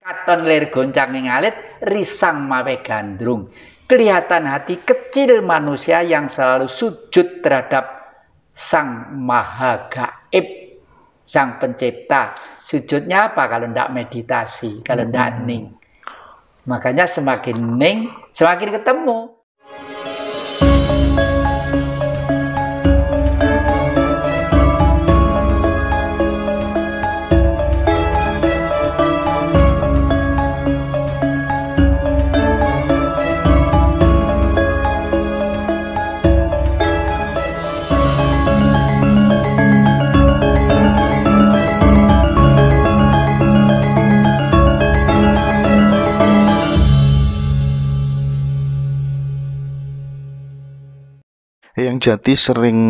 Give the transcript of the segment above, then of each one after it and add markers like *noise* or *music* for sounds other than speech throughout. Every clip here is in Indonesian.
Katon ler goncang ngalit, risang mawe gandrung. Kelihatan hati kecil manusia yang selalu sujud terhadap Sang Maha Gaib, Sang Pencipta. Sujudnya apa kalau ndak meditasi, kalau ndak hmm. ning. Makanya semakin ning, semakin ketemu. Jati sering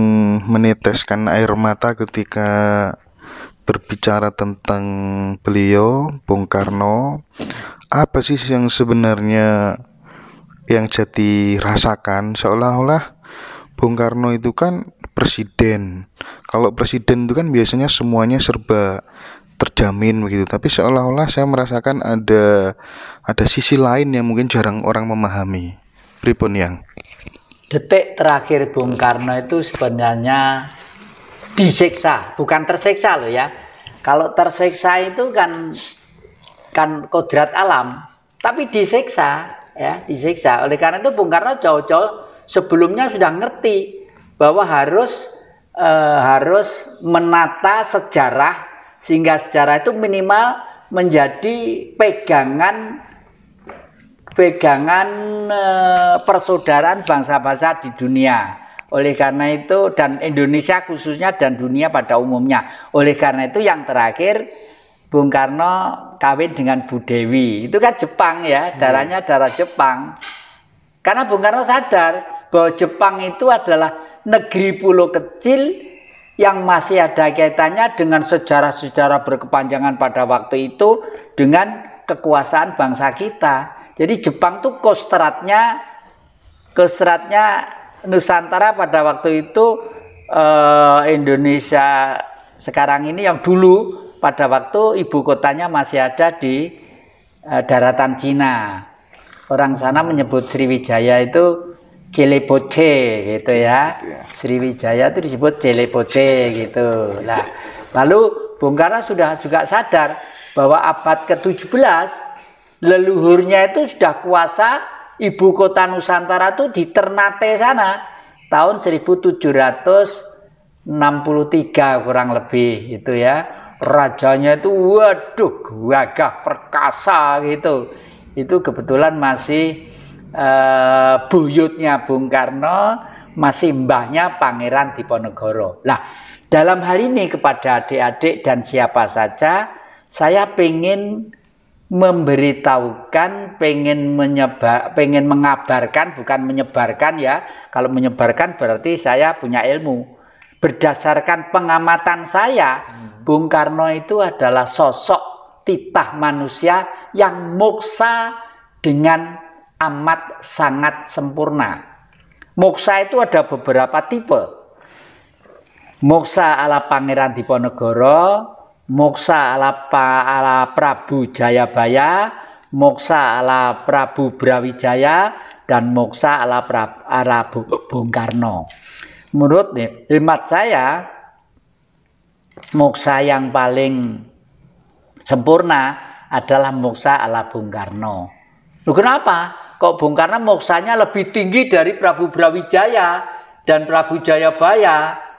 meneteskan air mata ketika berbicara tentang beliau, Bung Karno. Apa sih yang sebenarnya yang Jati rasakan seolah-olah Bung Karno itu kan presiden. Kalau presiden itu kan biasanya semuanya serba terjamin begitu tapi seolah-olah saya merasakan ada ada sisi lain yang mungkin jarang orang memahami pripun yang detik terakhir Bung Karno itu sebenarnya disiksa, bukan tersiksa loh ya. Kalau tersiksa itu kan kan kodrat alam, tapi disiksa ya, disiksa. Oleh karena itu Bung Karno jauh-jauh sebelumnya sudah ngerti bahwa harus eh, harus menata sejarah sehingga sejarah itu minimal menjadi pegangan pegangan eh, persaudaraan bangsa-bangsa di dunia. Oleh karena itu dan Indonesia khususnya dan dunia pada umumnya. Oleh karena itu yang terakhir Bung Karno kawin dengan Bu Dewi. Itu kan Jepang ya, iya. darahnya darah Jepang. Karena Bung Karno sadar bahwa Jepang itu adalah negeri pulau kecil yang masih ada kaitannya dengan sejarah-sejarah berkepanjangan pada waktu itu dengan kekuasaan bangsa kita. Jadi Jepang tuh kostratnya kostratnya Nusantara pada waktu itu eh, Indonesia sekarang ini yang dulu pada waktu ibu kotanya masih ada di eh, daratan Cina. Orang sana menyebut Sriwijaya itu Celeboce gitu ya. ya. Sriwijaya itu disebut Celeboce gitu. Nah, lalu Bung Karno sudah juga sadar bahwa abad ke-17 leluhurnya itu sudah kuasa ibu kota Nusantara itu di Ternate sana tahun 1763 kurang lebih itu ya rajanya itu waduh gagah perkasa gitu itu kebetulan masih eh, buyutnya Bung Karno masih mbahnya Pangeran Diponegoro lah dalam hal ini kepada adik-adik dan siapa saja saya pengen memberitahukan, pengen menyebar, pengen mengabarkan, bukan menyebarkan ya. Kalau menyebarkan berarti saya punya ilmu. Berdasarkan pengamatan saya, hmm. Bung Karno itu adalah sosok titah manusia yang moksa dengan amat sangat sempurna. Moksa itu ada beberapa tipe. Moksa ala Pangeran Diponegoro, Moksa ala, pa, ala Prabu Jayabaya, Moksa ala Prabu Brawijaya, dan Moksa ala, prabu Bung Karno. Menurut nih, hemat saya, Moksa yang paling sempurna adalah Moksa ala Bung Karno. Loh kenapa? Kok Bung Karno moksanya lebih tinggi dari Prabu Brawijaya dan Prabu Jayabaya?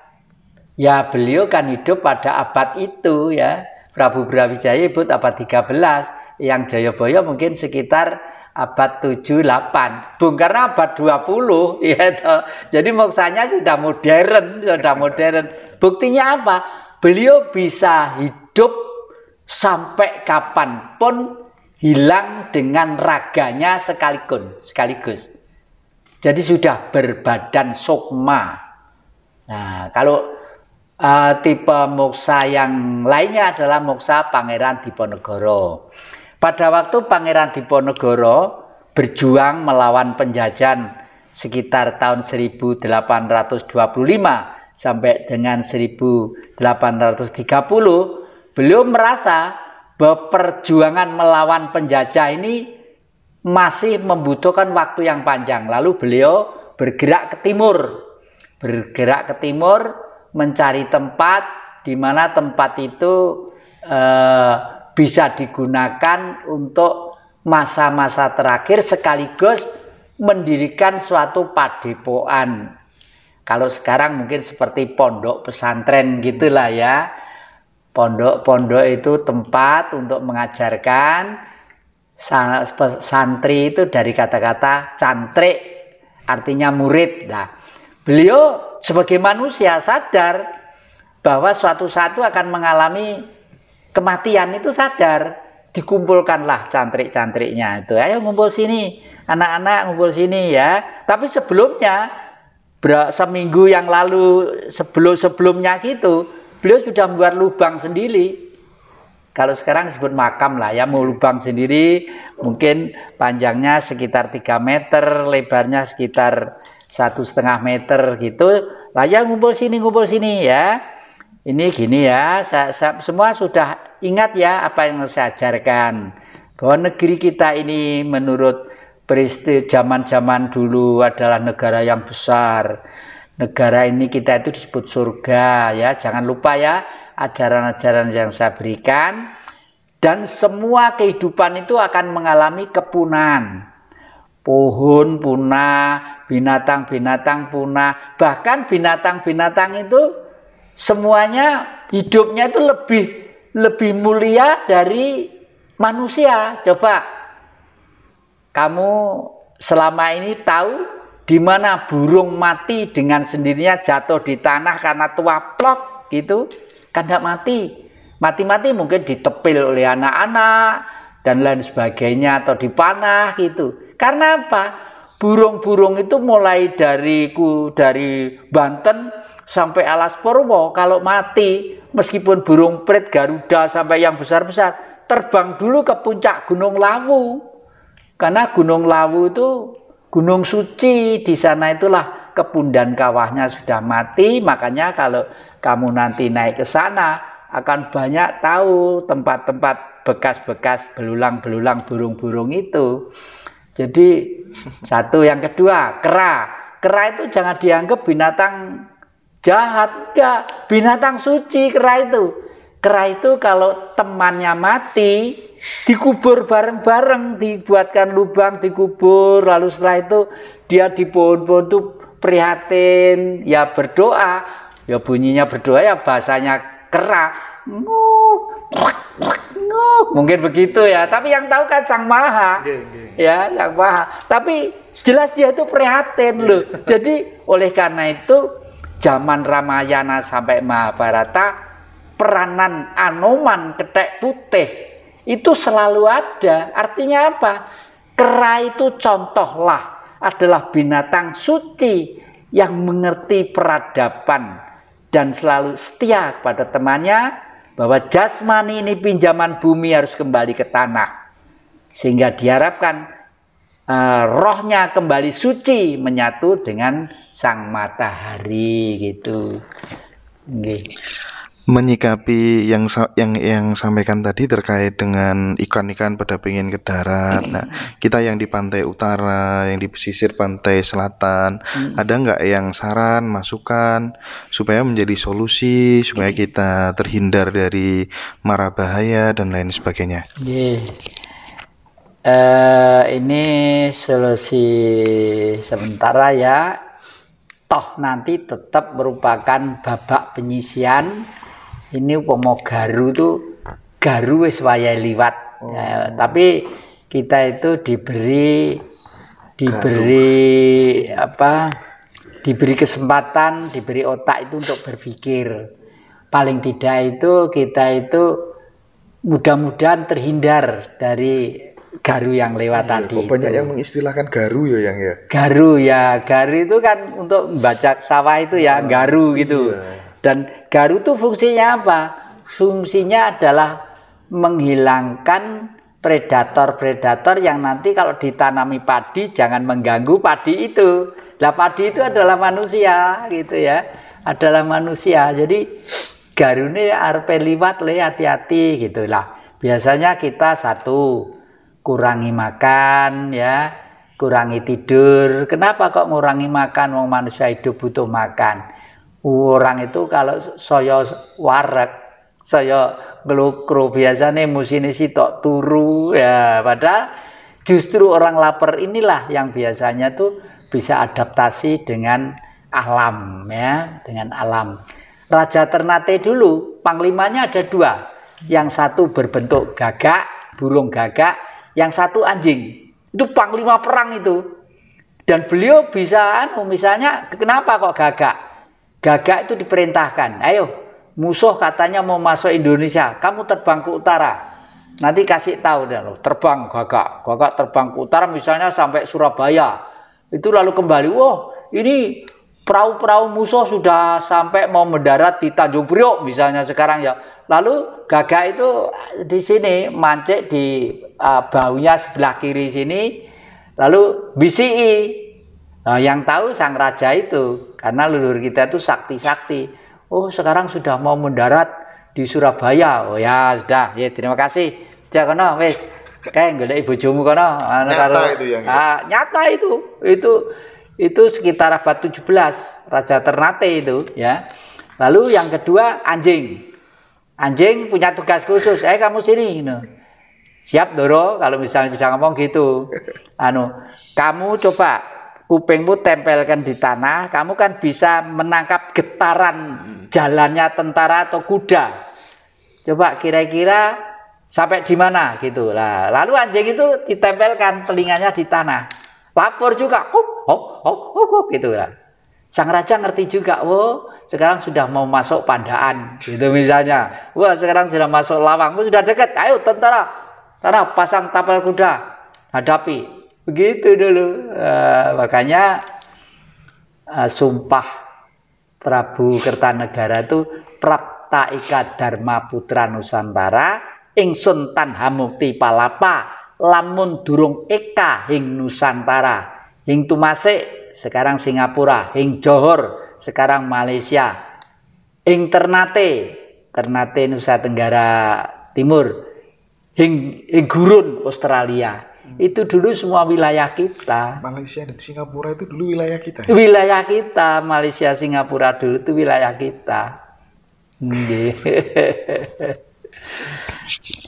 ya beliau kan hidup pada abad itu ya Prabu Brawijaya ibut abad 13 yang Jayabaya mungkin sekitar abad 78 Bung karena abad 20 *laughs* ya toh. jadi maksanya sudah modern sudah modern buktinya apa beliau bisa hidup sampai kapanpun hilang dengan raganya sekaligus sekaligus jadi sudah berbadan sukma. nah kalau uh, tipe moksa yang lainnya adalah moksa Pangeran Diponegoro. Pada waktu Pangeran Diponegoro berjuang melawan penjajahan sekitar tahun 1825 sampai dengan 1830, beliau merasa perjuangan melawan penjajah ini masih membutuhkan waktu yang panjang. Lalu beliau bergerak ke timur. Bergerak ke timur mencari tempat di mana tempat itu eh, bisa digunakan untuk masa-masa terakhir sekaligus mendirikan suatu padepokan. Kalau sekarang mungkin seperti pondok pesantren gitulah ya. Pondok-pondok itu tempat untuk mengajarkan santri itu dari kata-kata cantrik artinya murid. Nah, Beliau sebagai manusia sadar bahwa suatu saat akan mengalami kematian itu sadar. Dikumpulkanlah cantrik-cantriknya itu. Ayo ngumpul sini, anak-anak ngumpul sini ya. Tapi sebelumnya, seminggu yang lalu sebelum-sebelumnya gitu, beliau sudah membuat lubang sendiri kalau sekarang disebut makam lah ya mau lubang sendiri mungkin panjangnya sekitar 3 meter lebarnya sekitar satu setengah meter gitu Raya ngumpul sini ngumpul sini ya ini gini ya saya, saya, semua sudah ingat ya apa yang saya ajarkan bahwa negeri kita ini menurut peristiwa zaman-zaman dulu adalah negara yang besar negara ini kita itu disebut surga ya jangan lupa ya ajaran-ajaran yang saya berikan dan semua kehidupan itu akan mengalami kepunan pohon punah, binatang-binatang punah, bahkan binatang-binatang itu semuanya hidupnya itu lebih lebih mulia dari manusia. Coba kamu selama ini tahu di mana burung mati dengan sendirinya jatuh di tanah karena tua plok gitu kan tidak mati mati-mati mungkin ditepil oleh anak-anak dan lain sebagainya atau dipanah gitu karena apa? Burung-burung itu mulai dari ku dari Banten sampai Alas Purwo kalau mati meskipun burung prit Garuda sampai yang besar-besar terbang dulu ke puncak Gunung Lawu. Karena Gunung Lawu itu gunung suci, di sana itulah kepundan kawahnya sudah mati, makanya kalau kamu nanti naik ke sana akan banyak tahu tempat-tempat bekas-bekas belulang-belulang burung-burung itu. Jadi satu yang kedua kera. Kera itu jangan dianggap binatang jahat, enggak. Binatang suci kera itu. Kera itu kalau temannya mati dikubur bareng-bareng, dibuatkan lubang dikubur, lalu setelah itu dia di pohon-pohon itu prihatin, ya berdoa, ya bunyinya berdoa ya bahasanya kera nguk, nguk, Mungkin begitu ya. Tapi yang tahu kacang Sang Maha. Ya, yang Maha. Tapi jelas dia itu prihatin loh. Iya. *laughs* Jadi oleh karena itu zaman Ramayana sampai Mahabharata peranan Anoman ketek putih itu selalu ada. Artinya apa? Kera itu contohlah adalah binatang suci yang mengerti peradaban dan selalu setia kepada temannya bahwa jasmani ini pinjaman bumi harus kembali ke tanah sehingga diharapkan uh, rohnya kembali suci menyatu dengan sang matahari gitu. Okay menyikapi yang yang yang sampaikan tadi terkait dengan ikan-ikan pada pengen ke darat. Nah, kita yang di pantai utara, yang di pesisir pantai selatan, hmm. ada nggak yang saran, masukan supaya menjadi solusi supaya iya. kita terhindar dari mara bahaya dan lain sebagainya? Yeah. Iya. Uh, ini solusi sementara ya. Toh nanti tetap merupakan babak penyisian ini umpama garu itu garu wis wayah liwat. Oh. Ya, tapi kita itu diberi diberi garu. apa? Diberi kesempatan, diberi otak itu untuk berpikir. Paling tidak itu kita itu mudah-mudahan terhindar dari garu yang lewat iya, tadi. Banyak itu. yang mengistilahkan garu ya yang ya. Garu ya, garu itu kan untuk membaca sawah itu ya, oh, garu gitu. Iya. Dan garu itu fungsinya apa? Fungsinya adalah menghilangkan predator-predator yang nanti kalau ditanami padi jangan mengganggu padi itu. Lah padi itu adalah manusia gitu ya. Adalah manusia. Jadi garune arpe liwat le hati-hati gitu lah. Biasanya kita satu kurangi makan ya, kurangi tidur. Kenapa kok ngurangi makan wong manusia hidup butuh makan? Orang itu kalau saya warak, saya ngelukru biasanya musine sitok turu ya padahal justru orang lapar inilah yang biasanya tuh bisa adaptasi dengan alam ya dengan alam Raja Ternate dulu panglimanya ada dua yang satu berbentuk gagak burung gagak yang satu anjing itu panglima perang itu dan beliau bisa anu, misalnya kenapa kok gagak Gagak itu diperintahkan, ayo musuh katanya mau masuk Indonesia, kamu terbang ke utara. Nanti kasih tahu deh lo, terbang gagak, gagak terbang ke utara misalnya sampai Surabaya. Itu lalu kembali, wah ini perahu-perahu musuh sudah sampai mau mendarat di Tanjung Priok misalnya sekarang ya. Lalu gagak itu di sini mancik di uh, baunya sebelah kiri sini, lalu BCI Nah, yang tahu sang raja itu karena leluhur kita itu sakti-sakti. Oh, sekarang sudah mau mendarat di Surabaya. Oh ya, sudah. Ya, terima kasih. Sudah kono wis. Kayak ibu bojomu kono. Anu nyata karo, itu yang. Ah, nyata itu. Itu itu sekitar abad 17 Raja Ternate itu ya. Lalu yang kedua anjing. Anjing punya tugas khusus. Eh kamu sini. Ini. Siap Doro kalau misalnya bisa ngomong gitu. Anu, kamu coba kupingmu tempelkan di tanah, kamu kan bisa menangkap getaran jalannya tentara atau kuda. Coba kira-kira sampai di mana gitu lah. Lalu anjing itu ditempelkan telinganya di tanah. Lapor juga, oh, oh, oh, oh, hop oh, gitu lah. Sang raja ngerti juga, oh sekarang sudah mau masuk pandaan gitu misalnya. Wah sekarang sudah masuk lawang, sudah dekat, ayo tentara, tentara pasang tapal kuda, hadapi Begitu dulu. Uh, makanya uh, sumpah Prabu Kertanegara itu ika Dharma Putra Nusantara ing tan hamukti palapa lamun durung eka hing Nusantara hing Tumase sekarang Singapura hing Johor sekarang Malaysia hing Ternate Ternate Nusa Tenggara Timur hing, hing Gurun Australia itu dulu semua wilayah kita. Malaysia dan Singapura itu dulu wilayah kita. Ya? Wilayah kita, Malaysia Singapura dulu itu wilayah kita.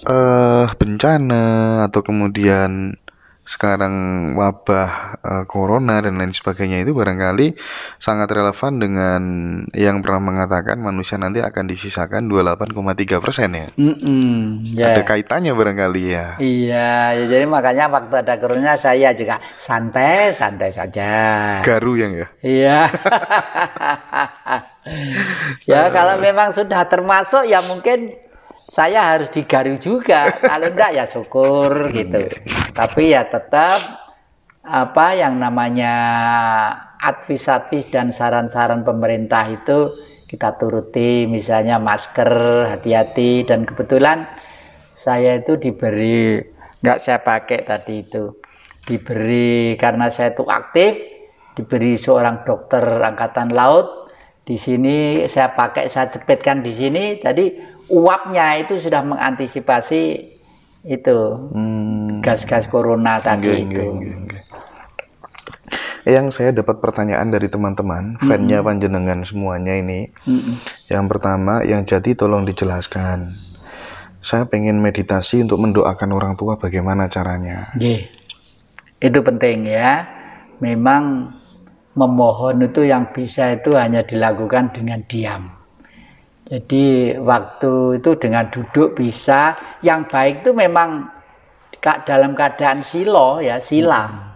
uh, bencana atau kemudian sekarang wabah uh, corona dan lain sebagainya itu barangkali sangat relevan dengan yang pernah mengatakan manusia nanti akan disisakan 28,3 persen ya. Mm -mm, yeah. Ada ya. kaitannya barangkali ya. Iya, ya jadi makanya waktu ada corona saya juga santai santai saja. Garu yang ya. Iya. *laughs* ya *laughs* kalau memang sudah termasuk ya mungkin saya harus digaru juga kalau enggak ya syukur iya. gitu tapi ya tetap apa yang namanya advis-advis dan saran-saran pemerintah itu kita turuti misalnya masker hati-hati dan kebetulan saya itu diberi enggak saya pakai tadi itu diberi karena saya itu aktif diberi seorang dokter angkatan laut di sini saya pakai saya cepetkan di sini tadi uapnya itu sudah mengantisipasi itu hmm. gas-gas hmm. corona tadi enggak, itu. enggak, enggak. Yang saya dapat pertanyaan dari teman-teman, mm-hmm. fannya panjenengan semuanya ini. hmm Yang pertama, yang jadi tolong dijelaskan. Saya pengen meditasi untuk mendoakan orang tua bagaimana caranya. Yeah. Itu penting ya. Memang memohon itu yang bisa itu hanya dilakukan dengan diam jadi waktu itu dengan duduk bisa. Yang baik itu memang dalam keadaan silo ya silang. Hmm.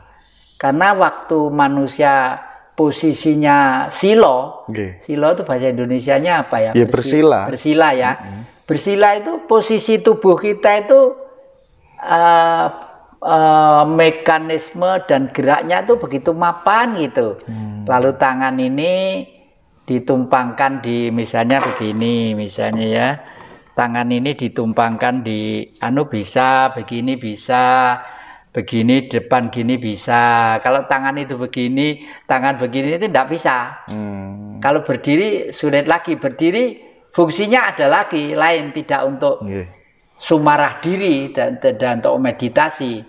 Karena waktu manusia posisinya silo, okay. silo itu bahasa Indonesia-nya apa ya? Ya bersila. Bersila ya. Hmm. Bersila itu posisi tubuh kita itu uh, uh, mekanisme dan geraknya itu begitu mapan gitu. Hmm. Lalu tangan ini ditumpangkan di misalnya begini misalnya ya tangan ini ditumpangkan di anu bisa begini bisa begini depan gini bisa kalau tangan itu begini tangan begini itu tidak bisa hmm. kalau berdiri sulit lagi berdiri fungsinya ada lagi lain tidak untuk yeah. sumarah diri dan, dan untuk meditasi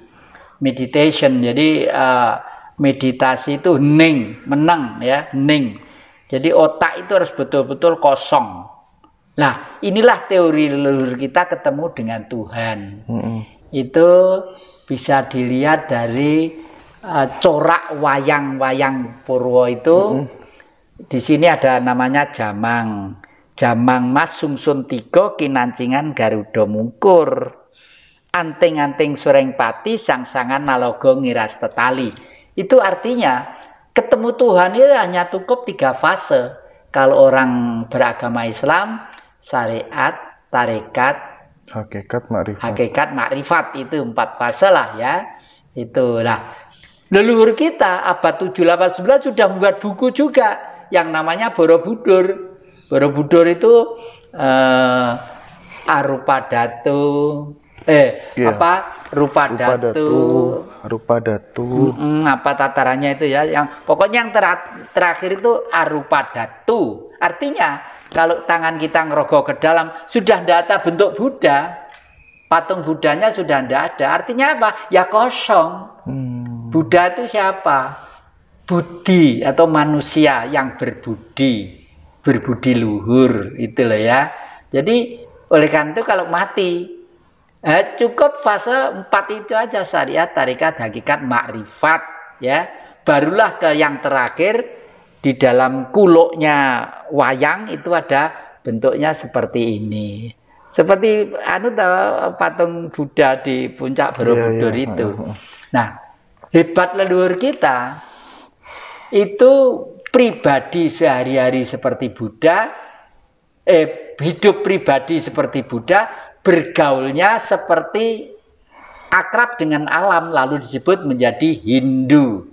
meditation jadi uh, meditasi itu hening menang ya hening jadi otak itu harus betul-betul kosong. Nah, inilah teori leluhur kita ketemu dengan Tuhan. Hmm. Itu bisa dilihat dari uh, corak wayang-wayang Purwo itu. Hmm. Di sini ada namanya jamang. Jamang mas sumsun Tigo kinancingan garuda mungkur. Anting-anting sureng pati sangsangan nalogo ngiras tetali. Itu artinya ketemu Tuhan itu hanya cukup tiga fase. Kalau orang beragama Islam, syariat, tarekat, hakikat makrifat. Hakikat makrifat itu empat fase lah ya. Itulah. Leluhur kita abad tujuh delapan sebelas sudah membuat buku juga yang namanya Borobudur. Borobudur itu eh, datu eh yeah. apa rupa, rupa datu, datu rupa datu mm, apa tatarannya itu ya yang pokoknya yang terakhir itu arupa datu artinya kalau tangan kita ngerogoh ke dalam sudah data bentuk Buddha patung Budanya sudah tidak ada artinya apa ya kosong hmm. Buddha itu siapa budi atau manusia yang berbudi berbudi luhur itu loh ya jadi oleh karena itu kalau mati Eh, cukup fase empat itu aja syariat, tarikat, hakikat, makrifat ya. Barulah ke yang terakhir di dalam kuloknya wayang itu ada bentuknya seperti ini. Seperti anu tahu, patung Buddha di puncak Borobudur iya, iya. itu. *laughs* Nah, hebat leluhur kita itu pribadi sehari-hari seperti Buddha, eh hidup pribadi seperti Buddha, bergaulnya seperti akrab dengan alam lalu disebut menjadi Hindu.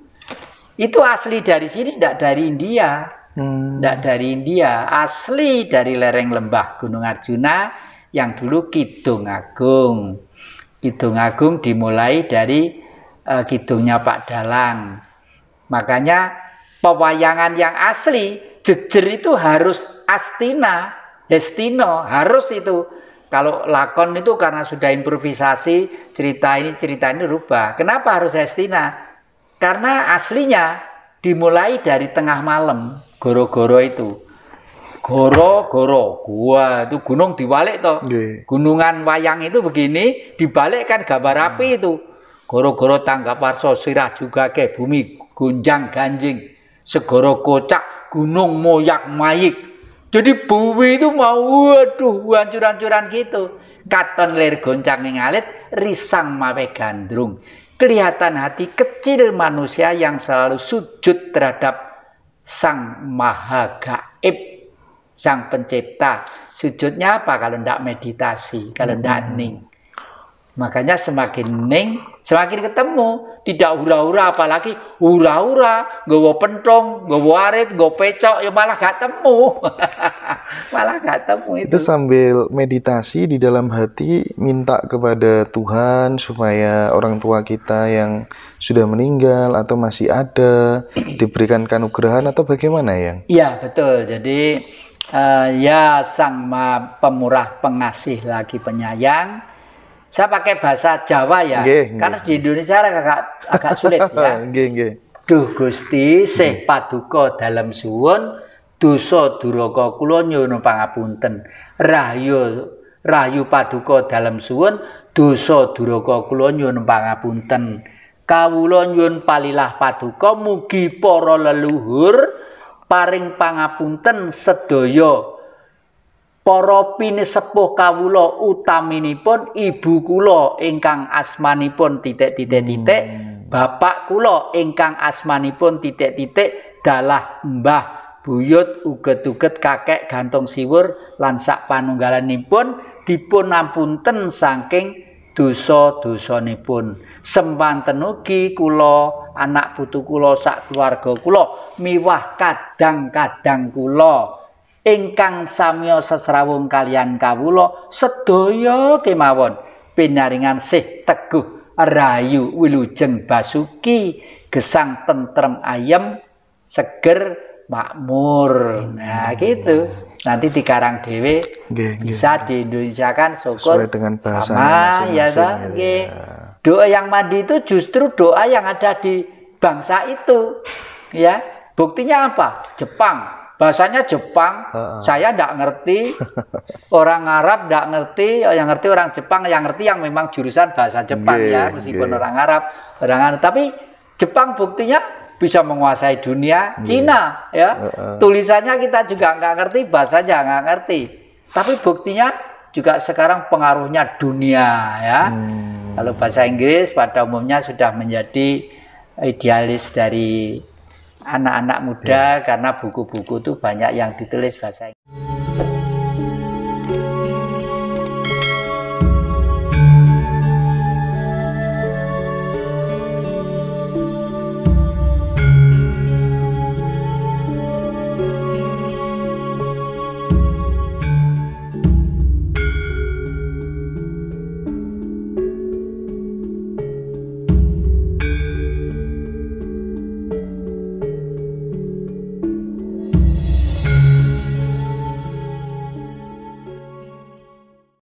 Itu asli dari sini, tidak dari India. Hmm. dari India, asli dari lereng lembah Gunung Arjuna yang dulu Kidung Agung. Kidung Agung dimulai dari uh, kidungnya Pak Dalang. Makanya pewayangan yang asli, jejer itu harus astina, destino, harus itu kalau lakon itu karena sudah improvisasi, cerita ini cerita ini rubah. Kenapa harus estina? Karena aslinya dimulai dari tengah malam, goro-goro itu. Goro-goro, gua itu gunung dibalik toh. Yeah. Gunungan wayang itu begini, kan gambar api hmm. itu. Goro-goro tangga parso sirah juga ke bumi gunjang ganjing segoro kocak gunung moyak mayik jadi bumi itu mau waduh hancur-hancuran gitu. Katon lir goncang ngalit risang mawe gandrung. Kelihatan hati kecil manusia yang selalu sujud terhadap Sang Maha Gaib, Sang Pencipta. Sujudnya apa kalau ndak meditasi, kalau ndak hmm. ning. Makanya semakin neng semakin ketemu. Tidak hura-hura apalagi hura-hura. Gawa pentong, gawa arit, gawa pecok, ya malah gak temu. *laughs* malah gak temu itu. Itu sambil meditasi di dalam hati minta kepada Tuhan supaya orang tua kita yang sudah meninggal atau masih ada *clears throat* diberikan kanugerahan atau bagaimana yang? Iya betul. Jadi uh, ya sang pemurah pengasih lagi penyayang saya pakai bahasa Jawa ya, gye. karena di Indonesia agak agak sulit *laughs* ya. Gye, gye. Duh Gusti, sih paduka dalam suwun duso duroko kula nyuwun pangapunten. Rahyu Rahyu paduka dalam suwun duso duroko kula nyuwun pangapunten. Kawula nyuwun palilah paduka mugi poro leluhur paring pangapunten sedoyo Para pinisepuh kawula utaminipun ibu kula ingkang asmanipun titik-titik-titik, hmm. bapak kula ingkang asmanipun titik-titik dalah Mbah Buyut uget-uget kakek gantung siwur lan sak panunggalanipun dipun ampunten saking dosa-dosanipun. Sempanten ugi kula anak putu kula sak keluarga kula miwah kadang-kadang kula ingkang samyo sesrawung kalian kawulo sedoyo kemawon pinaringan sih teguh rayu wilujeng basuki gesang tentrem ayem seger makmur nah gitu nanti di Karang Dewe bisa di Indonesia kan syukur Sesuai dengan bahasa sama ya, ya doa yang mandi itu justru doa yang ada di bangsa itu ya buktinya apa Jepang bahasanya Jepang, uh -uh. saya tidak ngerti, *laughs* orang Arab tidak ngerti, oh, yang ngerti orang Jepang, yang ngerti yang memang jurusan bahasa Jepang yeah, ya, meskipun yeah. orang Arab, orang Arab. Tapi Jepang buktinya bisa menguasai dunia, yeah. Cina ya, uh -uh. tulisannya kita juga nggak ngerti, bahasanya nggak ngerti, tapi buktinya juga sekarang pengaruhnya dunia ya. Hmm. Kalau bahasa Inggris pada umumnya sudah menjadi idealis dari anak-anak muda yeah. karena buku-buku tuh banyak yang ditulis bahasa Inggris.